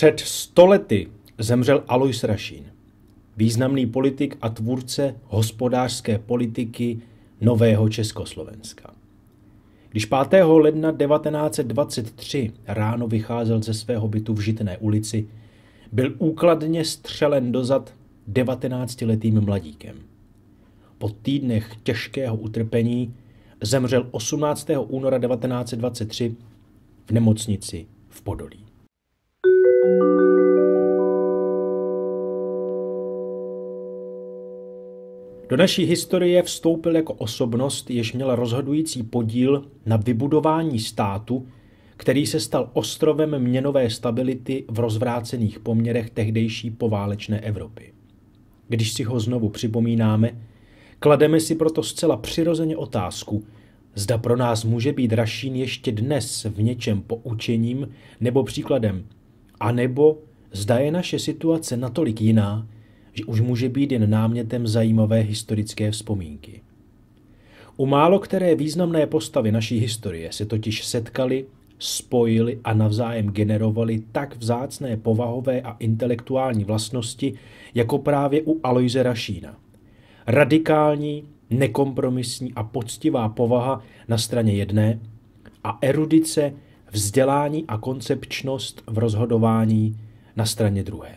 Před stolety zemřel Alois Rašín, významný politik a tvůrce hospodářské politiky nového Československa. Když 5. ledna 1923 ráno vycházel ze svého bytu v Žitné ulici, byl úkladně střelen dozad 19-letým mladíkem. Po týdnech těžkého utrpení zemřel 18. února 1923 v nemocnici v Podolí. Do naší historie vstoupil jako osobnost, jež měla rozhodující podíl na vybudování státu, který se stal ostrovem měnové stability v rozvrácených poměrech tehdejší poválečné Evropy. Když si ho znovu připomínáme, klademe si proto zcela přirozeně otázku, zda pro nás může být Rašín ještě dnes v něčem poučením nebo příkladem, anebo zda je naše situace natolik jiná, že už může být jen námětem zajímavé historické vzpomínky. U málo které významné postavy naší historie se totiž setkali, spojili a navzájem generovali tak vzácné povahové a intelektuální vlastnosti, jako právě u Aloise Rašína. Radikální, nekompromisní a poctivá povaha na straně jedné a erudice, vzdělání a koncepčnost v rozhodování na straně druhé.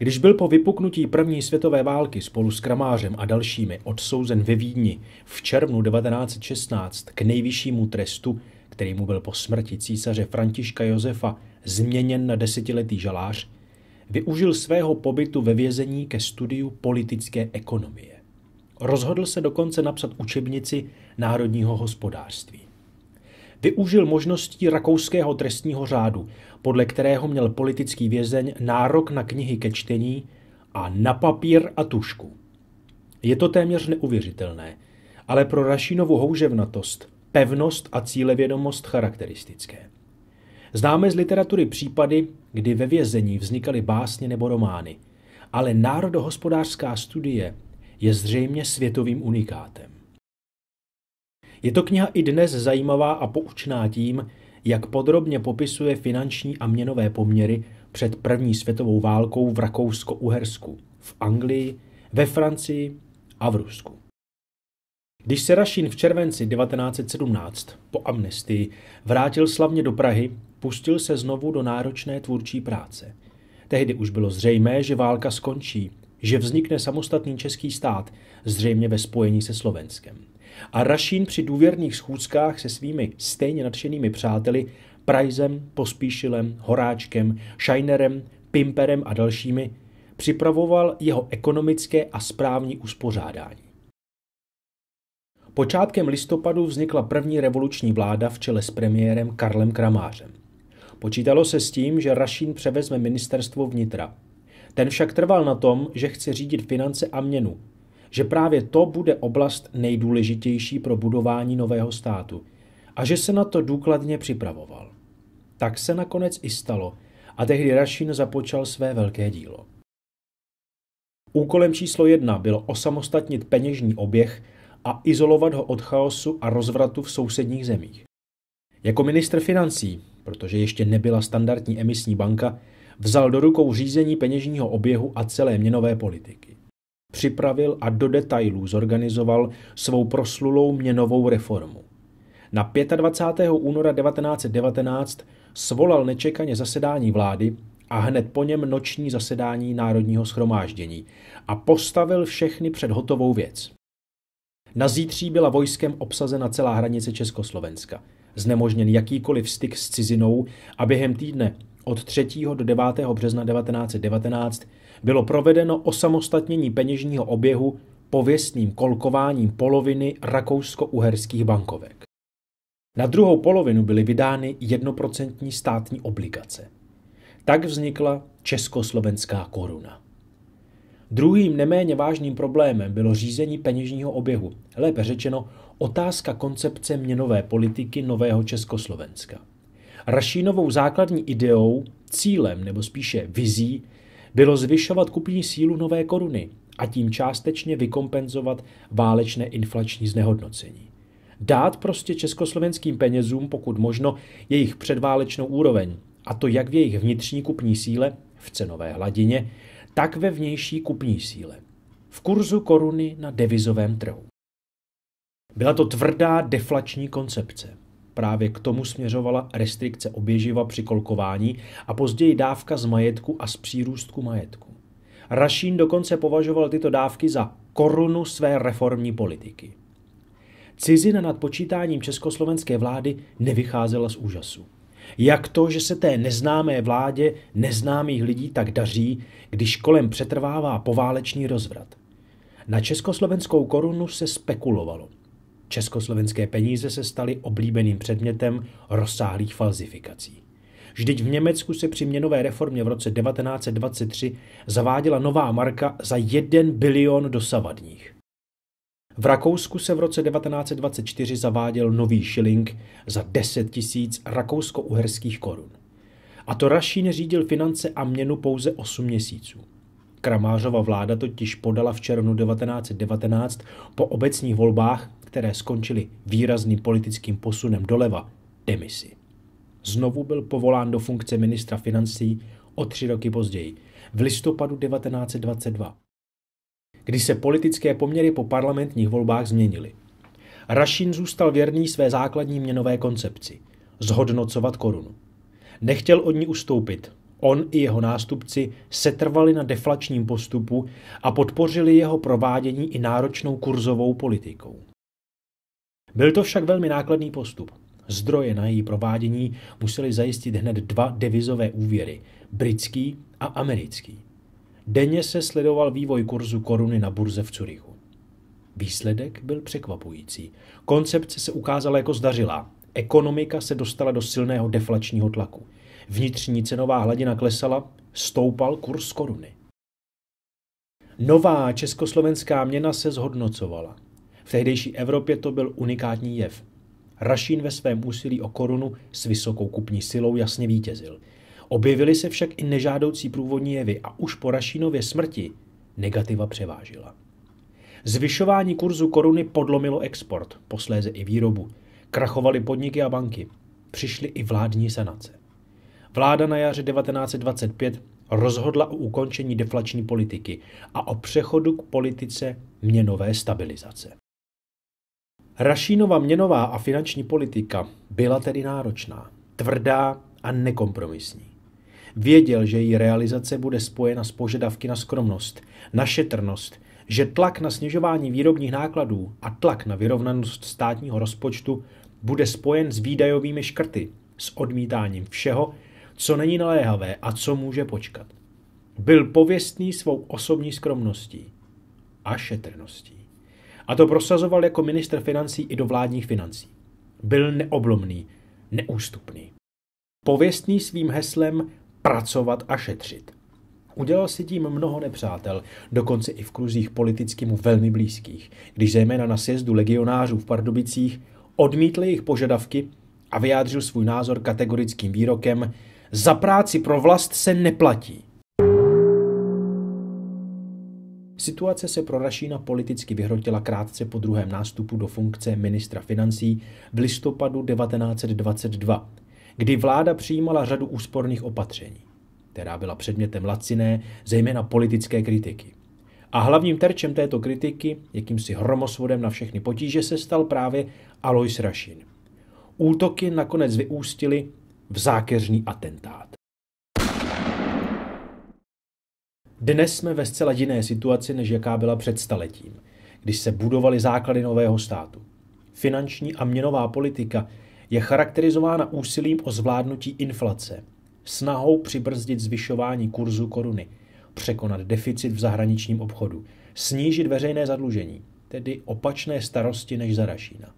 Když byl po vypuknutí první světové války spolu s Kramářem a dalšími odsouzen ve Vídni v červnu 1916 k nejvyššímu trestu, který mu byl po smrti císaře Františka Josefa změněn na desetiletý žalář, využil svého pobytu ve vězení ke studiu politické ekonomie. Rozhodl se dokonce napsat učebnici národního hospodářství využil možností rakouského trestního řádu, podle kterého měl politický vězeň nárok na knihy ke čtení a na papír a tušku. Je to téměř neuvěřitelné, ale pro Rašinovu houževnatost, pevnost a cílevědomost charakteristické. Známe z literatury případy, kdy ve vězení vznikaly básně nebo romány, ale národohospodářská studie je zřejmě světovým unikátem. Je to kniha i dnes zajímavá a poučná tím, jak podrobně popisuje finanční a měnové poměry před první světovou válkou v Rakousko-Uhersku, v Anglii, ve Francii a v Rusku. Když se Rašín v červenci 1917 po amnestii vrátil slavně do Prahy, pustil se znovu do náročné tvůrčí práce. Tehdy už bylo zřejmé, že válka skončí, že vznikne samostatný český stát, zřejmě ve spojení se Slovenskem. A Rašín při důvěrných schůzkách se svými stejně nadšenými přáteli Prajzem, Pospíšilem, Horáčkem, Šajnerem, Pimperem a dalšími připravoval jeho ekonomické a správní uspořádání. Počátkem listopadu vznikla první revoluční vláda v čele s premiérem Karlem Kramářem. Počítalo se s tím, že Rašín převezme ministerstvo vnitra. Ten však trval na tom, že chce řídit finance a měnu, že právě to bude oblast nejdůležitější pro budování nového státu a že se na to důkladně připravoval. Tak se nakonec i stalo a tehdy Rašin započal své velké dílo. Úkolem číslo jedna bylo osamostatnit peněžní oběh a izolovat ho od chaosu a rozvratu v sousedních zemích. Jako ministr financí, protože ještě nebyla standardní emisní banka, vzal do rukou řízení peněžního oběhu a celé měnové politiky připravil a do detailů zorganizoval svou proslulou měnovou reformu. Na 25. února 1919 svolal nečekaně zasedání vlády a hned po něm noční zasedání Národního schromáždění a postavil všechny před hotovou věc. Na zítří byla vojskem obsazena celá hranice Československa, znemožněn jakýkoliv styk s cizinou a během týdne od 3. do 9. března 1919 bylo provedeno osamostatnění peněžního oběhu pověstným kolkováním poloviny rakousko-uherských bankovek. Na druhou polovinu byly vydány jednoprocentní státní obligace. Tak vznikla československá koruna. Druhým neméně vážným problémem bylo řízení peněžního oběhu, lépe řečeno otázka koncepce měnové politiky nového Československa. Rašínovou základní ideou, cílem nebo spíše vizí bylo zvyšovat kupní sílu nové koruny a tím částečně vykompenzovat válečné inflační znehodnocení. Dát prostě československým penězům, pokud možno, jejich předválečnou úroveň, a to jak v jejich vnitřní kupní síle, v cenové hladině, tak ve vnější kupní síle. V kurzu koruny na devizovém trhu. Byla to tvrdá deflační koncepce. Právě k tomu směřovala restrikce oběživa při kolkování a později dávka z majetku a z přírůstku majetku. Rašín dokonce považoval tyto dávky za korunu své reformní politiky. Cizina nad počítáním československé vlády nevycházela z úžasu. Jak to, že se té neznámé vládě neznámých lidí tak daří, když kolem přetrvává poválečný rozvrat? Na československou korunu se spekulovalo – Československé peníze se staly oblíbeným předmětem rozsáhlých falzifikací. Vždyť v Německu se při měnové reformě v roce 1923 zaváděla nová marka za 1 bilion dosavadních. V Rakousku se v roce 1924 zaváděl nový šiling za 10 tisíc rakousko-uherských korun. A to Rašín řídil finance a měnu pouze 8 měsíců. Kramářova vláda totiž podala v červnu 1919 po obecních volbách, které skončily výrazným politickým posunem doleva, demisi. Znovu byl povolán do funkce ministra financí o tři roky později, v listopadu 1922, kdy se politické poměry po parlamentních volbách změnily. Rašín zůstal věrný své základní měnové koncepci – zhodnocovat korunu. Nechtěl od ní ustoupit, On i jeho nástupci setrvali na deflačním postupu a podpořili jeho provádění i náročnou kurzovou politikou. Byl to však velmi nákladný postup. Zdroje na její provádění museli zajistit hned dva devizové úvěry, britský a americký. Denně se sledoval vývoj kurzu koruny na burze v Curychu. Výsledek byl překvapující. Koncepce se ukázala jako zdařilá. Ekonomika se dostala do silného deflačního tlaku – Vnitřní cenová hladina klesala, stoupal kurz koruny. Nová československá měna se zhodnocovala. V tehdejší Evropě to byl unikátní jev. Rašín ve svém úsilí o korunu s vysokou kupní silou jasně vítězil. Objevily se však i nežádoucí průvodní jevy a už po Rašínově smrti negativa převážila. Zvyšování kurzu koruny podlomilo export, posléze i výrobu. Krachovaly podniky a banky. Přišly i vládní sanace. Vláda na jaře 1925 rozhodla o ukončení deflační politiky a o přechodu k politice měnové stabilizace. Rašínova měnová a finanční politika byla tedy náročná, tvrdá a nekompromisní. Věděl, že její realizace bude spojena s požadavky na skromnost, na šetrnost, že tlak na snižování výrobních nákladů a tlak na vyrovnanost státního rozpočtu bude spojen s výdajovými škrty, s odmítáním všeho, co není naléhavé a co může počkat. Byl pověstný svou osobní skromností a šetrností. A to prosazoval jako ministr financí i do vládních financí. Byl neoblomný, neústupný. Pověstný svým heslem pracovat a šetřit. Udělal si tím mnoho nepřátel, dokonce i v kruzích politicky mu velmi blízkých, když zejména na sjezdu legionářů v Pardubicích odmítli jejich požadavky a vyjádřil svůj názor kategorickým výrokem – za práci pro vlast se neplatí. Situace se pro Rašína politicky vyhrotila krátce po druhém nástupu do funkce ministra financí v listopadu 1922, kdy vláda přijímala řadu úsporných opatření, která byla předmětem laciné, zejména politické kritiky. A hlavním terčem této kritiky, jakýmsi hromosvodem na všechny potíže, se stal právě Alois Rašín. Útoky nakonec vyústily v zákeřný atentát. Dnes jsme ve zcela jiné situaci, než jaká byla před staletím, když se budovaly základy nového státu. Finanční a měnová politika je charakterizována úsilím o zvládnutí inflace, snahou přibrzdit zvyšování kurzu koruny, překonat deficit v zahraničním obchodu, snížit veřejné zadlužení, tedy opačné starosti než za Rašína.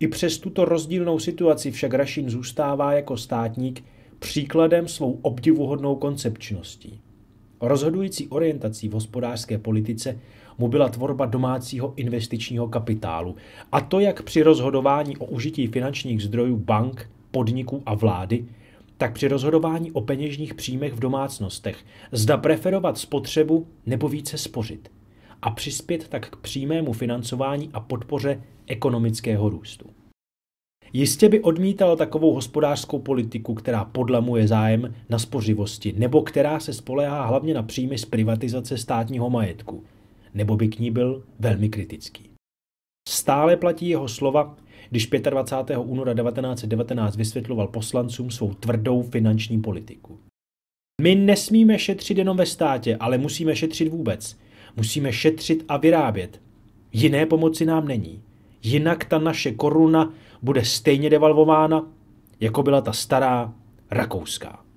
I přes tuto rozdílnou situaci však Rašin zůstává jako státník příkladem svou obdivuhodnou koncepčností. Rozhodující orientací v hospodářské politice mu byla tvorba domácího investičního kapitálu, a to jak při rozhodování o užití finančních zdrojů bank, podniků a vlády, tak při rozhodování o peněžních příjmech v domácnostech, zda preferovat spotřebu nebo více spořit a přispět tak k přímému financování a podpoře ekonomického růstu. Jistě by odmítal takovou hospodářskou politiku, která podlamuje zájem na spořivosti, nebo která se spolehá hlavně na příjmy z privatizace státního majetku, nebo by k ní byl velmi kritický. Stále platí jeho slova, když 25. února 1919 vysvětloval poslancům svou tvrdou finanční politiku. My nesmíme šetřit jenom ve státě, ale musíme šetřit vůbec. Musíme šetřit a vyrábět. Jiné pomoci nám není. Jinak ta naše koruna bude stejně devalvována, jako byla ta stará rakouská.